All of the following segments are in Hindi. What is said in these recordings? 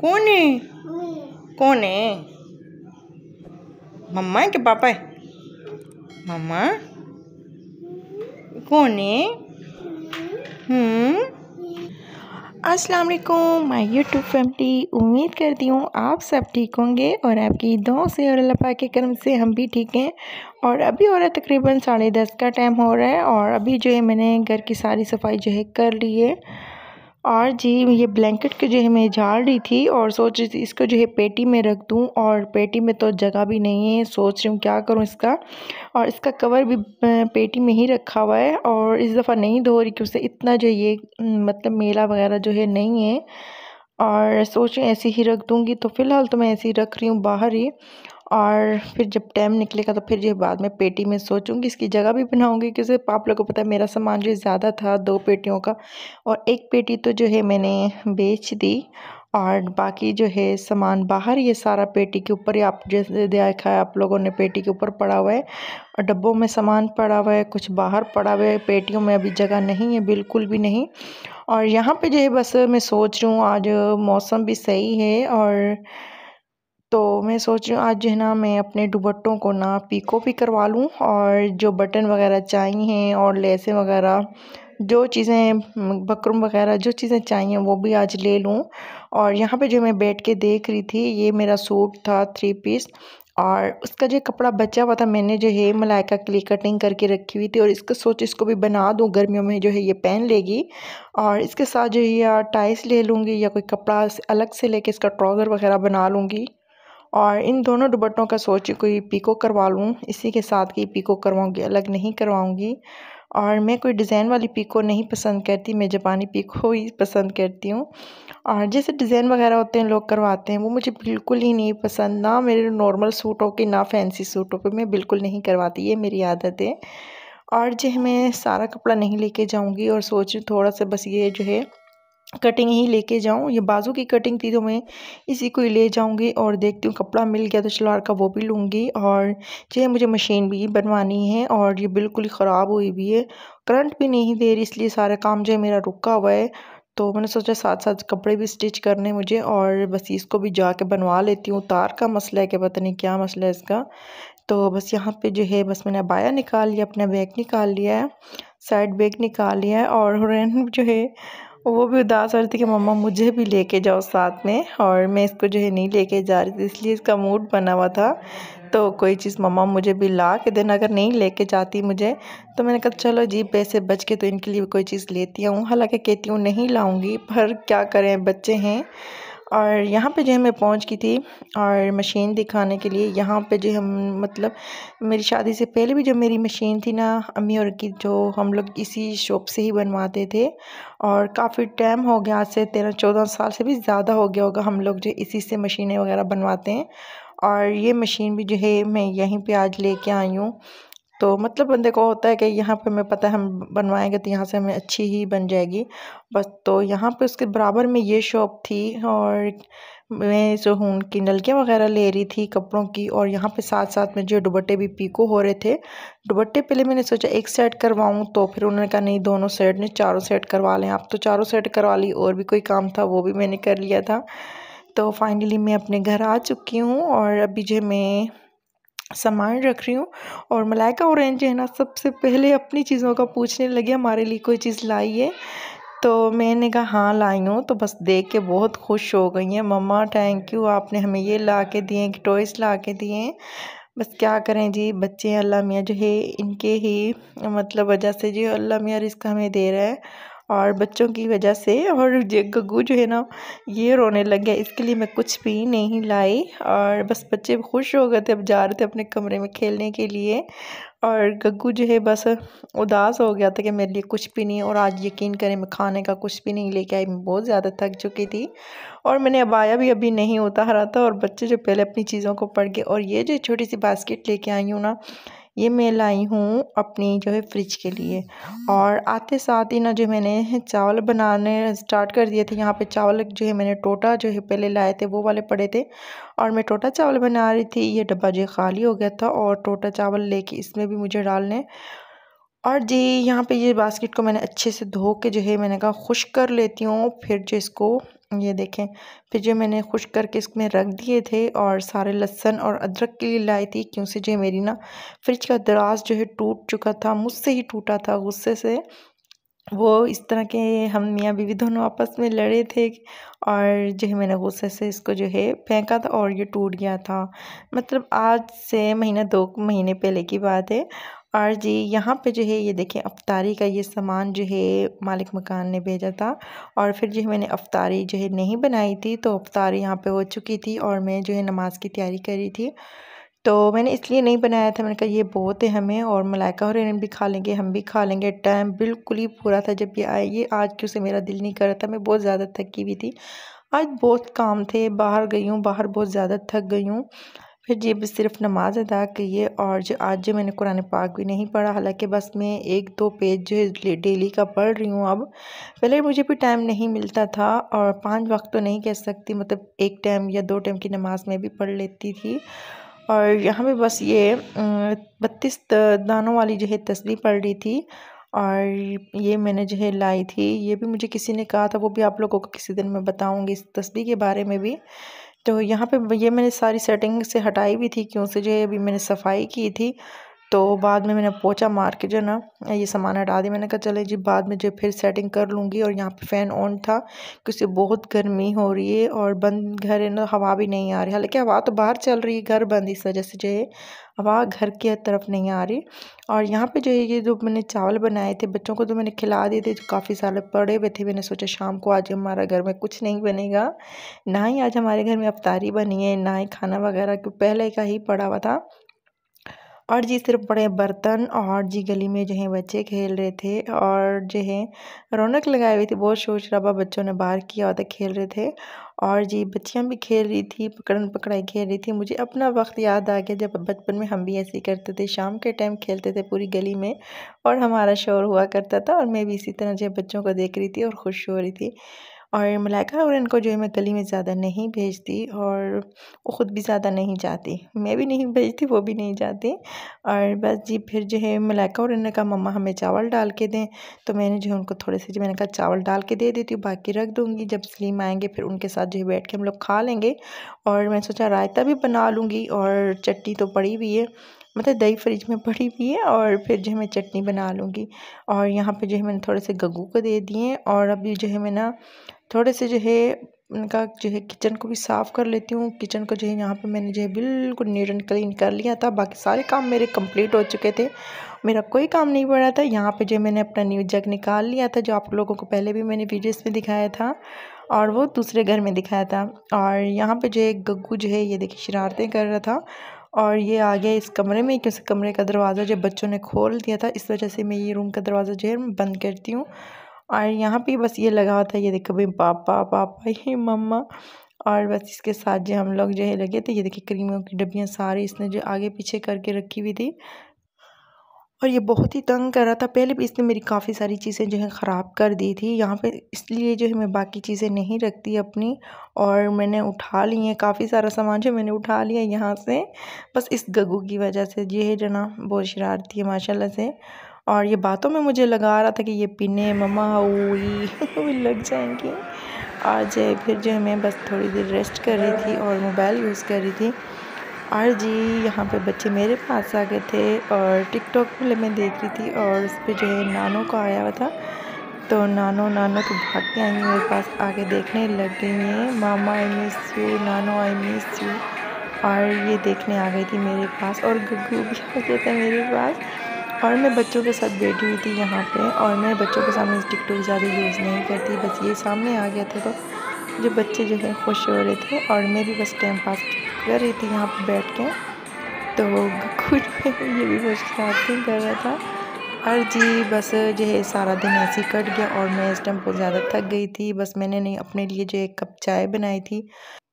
कौन है कौन है मम्मा है कि पापा है मम्मा कौन है हम्म अस्सलाम वालेकुम माय यूट्यूब फैमिली उम्मीद करती हूँ आप सब ठीक होंगे और आपकी दुआ से और अल्लाह पाक के कर्म से हम भी ठीक हैं और अभी हो रहा है तकरीबन साढ़े दस का टाइम हो रहा है और अभी जो है मैंने घर की सारी सफाई जो है कर ली है और जी ये ब्लैंकेट के जो है मैं झाड़ रही थी और सोच रही थी इसको जो है पेटी में रख दूँ और पेटी में तो जगह भी नहीं है सोच रही हूँ क्या करूँ इसका और इसका कवर भी पेटी में ही रखा हुआ है और इस दफ़ा नहीं धो रही कि उससे इतना जो ये मतलब मेला वगैरह जो है नहीं है और सोच रही ऐसे ही रख दूँगी तो फ़िलहाल तो मैं ऐसे ही रख रही हूँ बाहर ही और फिर जब टाइम निकलेगा तो फिर ये बाद में पेटी में सोचूंगी इसकी जगह भी बनाऊंगी क्योंकि आप लोगों को पता है मेरा सामान जो ज़्यादा था दो पेटियों का और एक पेटी तो जो है मैंने बेच दी और बाकी जो है सामान बाहर ये सारा पेटी के ऊपर ही आप जैसे देखा है आप लोगों ने पेटी के ऊपर पड़ा हुआ है और डब्बों में सामान पड़ा हुआ है कुछ बाहर पड़ा हुआ है पेटियों में अभी जगह नहीं है बिल्कुल भी नहीं और यहाँ पे जो है बस मैं सोच रही हूँ आज मौसम भी सही है और तो मैं सोच रही हूँ आज जो है ना मैं अपने दुबट्टों को ना पीको भी करवा लूँ और जो बटन वगैरह चाहिए और लेसें वगैरह जो चीज़ें बकरम वगैरह जो चीज़ें चाहिए वो भी आज ले लूँ और यहाँ पे जो मैं बैठ के देख रही थी ये मेरा सूट था थ्री पीस और उसका जो कपड़ा बचा हुआ था मैंने जो है मलाइका के लिए कटिंग करके रखी हुई थी और इसका सोच इसको भी बना दूँ गर्मियों में जो है ये पहन लेगी और इसके साथ जो है या टाइस ले लूँगी या कोई कपड़ा अलग से लेके इसका ट्राउज़र वगैरह बना लूँगी और इन दोनों दुबट्टों का सोच कोई पीको करवा लूँ इसी के साथ की पीको करवाऊँगी अलग नहीं करवाऊँगी और मैं कोई डिज़ाइन वाली पीको नहीं पसंद करती मैं जापानी पीको ही पसंद करती हूँ और जैसे डिज़ाइन वगैरह होते हैं लोग करवाते हैं वो मुझे बिल्कुल ही नहीं पसंद ना मेरे नॉर्मल सूटों के ना फैंसी सूटों पे मैं बिल्कुल नहीं करवाती ये मेरी आदत है और जो है मैं सारा कपड़ा नहीं लेके जाऊँगी और सोच थोड़ा सा बस ये जो है कटिंग ही लेके जाऊँ ये बाजू की कटिंग थी तो मैं इसी को ही ले जाऊँगी और देखती हूँ कपड़ा मिल गया तो शलवार का वो भी लूँगी और जो है मुझे मशीन भी बनवानी है और ये बिल्कुल ही ख़राब हुई भी है करंट भी नहीं दे रही इसलिए सारा काम जो है मेरा रुका हुआ है तो मैंने सोचा साथ साथ कपड़े भी स्टिच करने मुझे और बस इसको भी जाके बनवा लेती हूँ तार का मसला है कि पता नहीं क्या मसला है इसका तो बस यहाँ पर जो है बस मैंने बाया निकाल लिया अपना बैग निकाल लिया है साइड बैग निकाल लिया है और जो है वो भी उदास हो रही थी कि मम्मा मुझे भी लेके जाओ साथ में और मैं इसको जो है नहीं लेके जा रही थी इसलिए इसका मूड बना हुआ था तो कोई चीज़ मम्मा मुझे भी ला के देना अगर नहीं लेके जाती मुझे तो मैंने कहा चलो जी पैसे बच के तो इनके लिए कोई चीज़ लेती हूँ हालांकि कहती हूँ नहीं लाऊँगी पर क्या करें बच्चे हैं और यहाँ पे जो है मैं पहुँच की थी और मशीन दिखाने के लिए यहाँ पे जो हम मतलब मेरी शादी से पहले भी जो मेरी मशीन थी ना अम्मी और की जो हम लोग इसी शॉप से ही बनवाते थे और काफ़ी टाइम हो गया आज से तेरह चौदह साल से भी ज़्यादा हो गया होगा हम लोग जो इसी से मशीनें वगैरह बनवाते हैं और ये मशीन भी जो है मैं यहीं पर आज ले आई हूँ तो मतलब बंदे को होता है कि यहाँ पे हमें पता है हम बनवाएंगे तो यहाँ से हमें अच्छी ही बन जाएगी बस तो यहाँ पे उसके बराबर में ये शॉप थी और मैं जो हूँ की नलकियाँ वगैरह ले रही थी कपड़ों की और यहाँ पे साथ साथ में जो दुबट्टे भी पीको हो रहे थे दुबट्टे पहले मैंने सोचा एक सेट करवाऊँ तो फिर उन्होंने कहा नहीं दोनों सेट ने चारों सेट करवा लें आप तो चारों सेट करवा ली और भी कोई काम था वो भी मैंने कर लिया था तो फाइनली मैं अपने घर आ चुकी हूँ और अभी जो मैं सामान रख रही हूँ और मलाइका औरेंज है ना सबसे पहले अपनी चीज़ों का पूछने लगी हमारे लिए कोई चीज़ लाई है तो मैंने कहा हाँ लाई हूँ तो बस देख के बहुत खुश हो गई हैं मम्मा थैंक यू आपने हमें ये ला के दिए हैं टॉयस ला के दिए हैं बस क्या करें जी बच्चे अल्लाह मियाँ जो है इनके ही मतलब वजह से जी अल्लाह मियाँ रिस्क हमें दे रहा है और बच्चों की वजह से और गग्गू जो है ना ये रोने लग गया इसके लिए मैं कुछ भी नहीं लाई और बस बच्चे खुश हो गए थे अब जा रहे थे अपने कमरे में खेलने के लिए और गग्गू जो है बस उदास हो गया था कि मेरे लिए कुछ भी नहीं और आज यकीन करें मैं खाने का कुछ भी नहीं लेके आई मैं बहुत ज़्यादा थक चुकी थी और मैंने अब आया भी अभी नहीं उतारा था और बच्चे जो पहले अपनी चीज़ों को पढ़ गए और ये जो छोटी सी बास्केट लेके आई हूँ ना ये मैं लाई हूँ अपनी जो है फ्रिज के लिए और आते साथ ही ना जो मैंने चावल बनाने स्टार्ट कर दिए थे यहाँ पे चावल जो है मैंने टोटा जो है पहले लाए थे वो वाले पड़े थे और मैं टोटा चावल बना रही थी ये डब्बा जो खाली हो गया था और टोटा चावल लेके इसमें भी मुझे डालने और जी यहाँ पे ये बास्केट को मैंने अच्छे से धो के जो है मैंने कहा खुश कर लेती हूँ फिर जो इसको ये देखें फिर जो मैंने खुश करके इसमें रख दिए थे और सारे लहसन और अदरक के लिए लाई थी क्योंकि जो मेरी ना फ्रिज का दराज जो है टूट चुका था मुझसे ही टूटा था गुस्से से वो इस तरह के हम मियाँ बीवी दोनों आपस में लड़े थे और जो है मैंने गुस्से से इसको जो है फेंका था और ये टूट गया था मतलब आज से महीना दो महीने पहले की बात है आर जी यहाँ पे जो है ये देखें अफ्तारी का ये सामान जो है मालिक मकान ने भेजा था और फिर जो है मैंने अफ्तारी जो है नहीं बनाई थी तो अफ्तारी यहाँ पे हो चुकी थी और मैं जो है नमाज़ की तैयारी कर रही थी तो मैंने इसलिए नहीं बनाया था मैंने कहा ये बहुत है हमें और मलाइका और भी खा लेंगे हम भी खा लेंगे टाइम बिल्कुल ही पूरा था जब ये आए ये आज क्यों से मेरा दिल नहीं कर रहा था मैं बहुत ज़्यादा थकी हुई थी आज बहुत काम थे बाहर गई हूँ बाहर बहुत ज़्यादा थक गई हूँ फिर जब सिर्फ नमाज़ अदा की है और जो आज जो मैंने कुरान पाक भी नहीं पढ़ा हालांकि बस मैं एक दो पेज जो है डेली का पढ़ रही हूँ अब पहले मुझे भी टाइम नहीं मिलता था और पांच वक्त तो नहीं कह सकती मतलब एक टाइम या दो टाइम की नमाज़ में भी पढ़ लेती थी और यहाँ पे बस ये बत्तीस दानों वाली जो है तस्वीर पढ़ रही थी और ये मैंने जो है लाई थी ये भी मुझे किसी ने कहा था वो भी आप लोगों को किसी दिन मैं बताऊँगी इस तस्वीर के बारे में भी तो यहाँ पे ये मैंने सारी सेटिंग से हटाई भी थी क्यों से जो ये अभी मैंने सफाई की थी तो बाद में मैंने पोछा मार के जो ना ये सामान हटा दिया मैंने कहा चले जी बाद में जो फिर सेटिंग कर लूँगी और यहाँ पे फ़ैन ऑन था क्योंकि बहुत गर्मी हो रही है और बंद घर है ना हवा भी नहीं आ रही हालांकि हवा तो बाहर चल रही है घर बंद इस वजह से जो है हवा घर की तरफ नहीं आ रही और यहाँ पे जो है ये जो मैंने चावल बनाए थे बच्चों को तो मैंने खिला दिए थे जो काफ़ी सारे पड़े हुए थे मैंने सोचा शाम को आज हमारा घर में कुछ नहीं बनेगा ना ही आज हमारे घर में अफ्तारी बनी है ना ही खाना वगैरह पहले का ही पड़ा हुआ था और जी सिर्फ बड़े बर्तन और जी गली में जो है बच्चे खेल रहे थे और जो है रौनक लगाई हुई थी बहुत शोर शराबा बच्चों ने बाहर किया होता खेल रहे थे और जी बच्चियाँ भी खेल रही थी पकड़न पकड़ाई खेल रही थी मुझे अपना वक्त याद आ गया जब बचपन में हम भी ऐसे करते थे शाम के टाइम खेलते थे पूरी गली में और हमारा शोर हुआ करता था और मैं भी इसी तरह जो बच्चों को देख रही थी और खुश हो रही थी और मलाइका हाँ, और इनको जो है मैं गली में ज़्यादा नहीं भेजती और वो ख़ुद भी ज़्यादा नहीं जाती मैं भी नहीं भेजती वो भी नहीं जाती और बस जी फिर जो है मलाइका और इन्होंने कहा मम्मा हमें चावल डाल के दें तो मैंने जो है उनको थोड़े से जो मैंने कहा चावल डाल के दे देती हूँ बाकी रख दूँगी जब स्लीम आएँगे फिर उनके साथ जो है बैठ के हम लोग खा लेंगे और मैं सोचा रायता भी बना लूँगी और चटनी तो पड़ी हुई है मतलब दही फ्रिज में पड़ी हुई है और फिर जो है मैं चटनी बना लूँगी और यहाँ पे जो है मैंने थोड़े से गग्गू को दे दिए और अभी जो है मैं ना थोड़े से जो है उनका जो है किचन को भी साफ़ कर लेती हूँ किचन को जो है यहाँ पे मैंने जो है बिल्कुल नीट एंड क्लीन कर लिया था बाकी सारे काम मेरे कंप्लीट हो चुके थे मेरा कोई काम नहीं पड़ा था यहाँ पे जो मैंने अपना न्यू जग निकाल लिया था जो आप लोगों को पहले भी मैंने वीडियोस में दिखाया था और वो दूसरे घर में दिखाया था और यहाँ पर जो है गग्गू जो है ये देखिए शरारतें कर रहा था और ये आ गया इस कमरे में क्योंकि कमरे का दरवाज़ा जो बच्चों ने खोल दिया था इस वजह से मैं ये रूम का दरवाज़ा जो है बंद करती हूँ और यहाँ पे बस ये लगा था ये देखो भाई पापा पापा ये मम्मा और बस इसके साथ जो हम लोग जो है लगे थे ये देखिए क्रीमों की डब्बियाँ सारी इसने जो आगे पीछे करके रखी हुई थी और ये बहुत ही तंग कर रहा था पहले भी इसने मेरी काफ़ी सारी चीज़ें जो है ख़राब कर दी थी यहाँ पे इसलिए जो है मैं बाकी चीज़ें नहीं रखती अपनी और मैंने उठा ली हैं काफ़ी सारा सामान जो मैंने उठा लिया यहाँ से बस इस गगू की वजह से ये है जना बहुत शरारती है माशाल्लाह से और ये बातों में मुझे लगा रहा था कि ये पिने ममा हुई लग जाएंगी आज फिर जो है मैं बस थोड़ी देर रेस्ट कर रही थी और मोबाइल यूज़ कर रही थी आर जी यहाँ पे बच्चे मेरे पास आ गए थे और टिकटॉक पे मैं देख रही थी और उस पर जो है नानों का आया हुआ था तो नानो नानो तो भाग के आई मेरे पास आके देखने लग गई हैं मामा आई मिस यू नानो आई मिस यू और ये देखने आ गई थी मेरे पास और गग्गू भी आ गया था मेरे पास और मैं बच्चों के साथ बैठी हुई थी यहाँ पे और मैं बच्चों के सामने टिकटॉक ज़्यादा यूज़ नहीं करती बस ये सामने आ गया था तो जो बच्चे जो है खुश हो रहे थे और मैं भी बस टाइम पास कर रही थी यहाँ पर बैठ के तो खुद ये भी मुस्कुराती कर रहा था और जी बस जो है सारा दिन ऐसे ही कट गया और मैं इस टाइम बहुत ज़्यादा थक गई थी बस मैंने नहीं अपने लिए जो एक कप चाय बनाई थी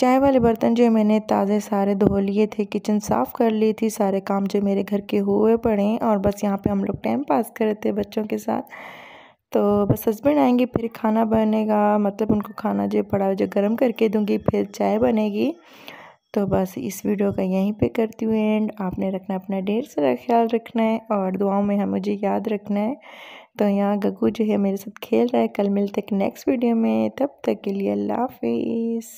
चाय वाले बर्तन जो मैंने ताज़े सारे धो लिए थे किचन साफ़ कर ली थी सारे काम जो मेरे घर के हुए पड़े और बस यहाँ पे हम लोग टाइम पास कर रहे थे बच्चों के साथ तो बस हस्बैंड आएंगे फिर खाना बनेगा मतलब उनको खाना जो पड़ा जो गर्म करके दूँगी फिर चाय बनेगी तो बस इस वीडियो का यहीं पे करती हूँ एंड आपने रखना अपना ढेर सारा ख्याल रखना है और दुआओं में हम मुझे याद रखना है तो यहाँ गगू जो है मेरे साथ खेल रहा है कल मिलते हैं नेक्स्ट वीडियो में तब तक के लिए अल्लाह हाफिज़